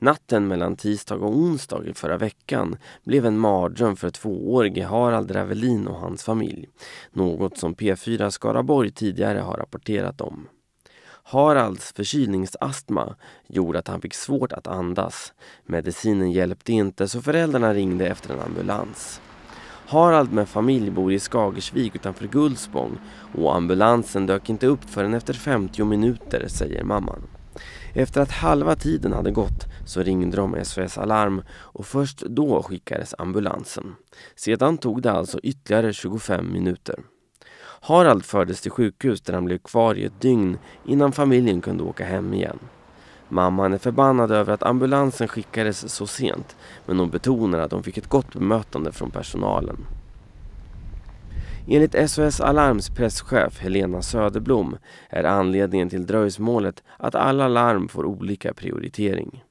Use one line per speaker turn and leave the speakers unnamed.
Natten mellan tisdag och onsdag i förra veckan blev en mardröm för tvåårige Harald Ravelin och hans familj. Något som P4 Skaraborg tidigare har rapporterat om. Haralds förkylningsastma gjorde att han fick svårt att andas. Medicinen hjälpte inte så föräldrarna ringde efter en ambulans. Harald med familj bor i Skagersvik utanför Gullspång och ambulansen dök inte upp förrän efter 50 minuter, säger mamman. Efter att halva tiden hade gått så ringde de SOS Alarm och först då skickades ambulansen. Sedan tog det alltså ytterligare 25 minuter. Harald fördes till sjukhus där han blev kvar i ett dygn innan familjen kunde åka hem igen. Mamman är förbannad över att ambulansen skickades så sent men hon betonar att hon fick ett gott bemötande från personalen. Enligt SOS Alarms presschef Helena Söderblom är anledningen till dröjsmålet att alla larm får olika prioritering.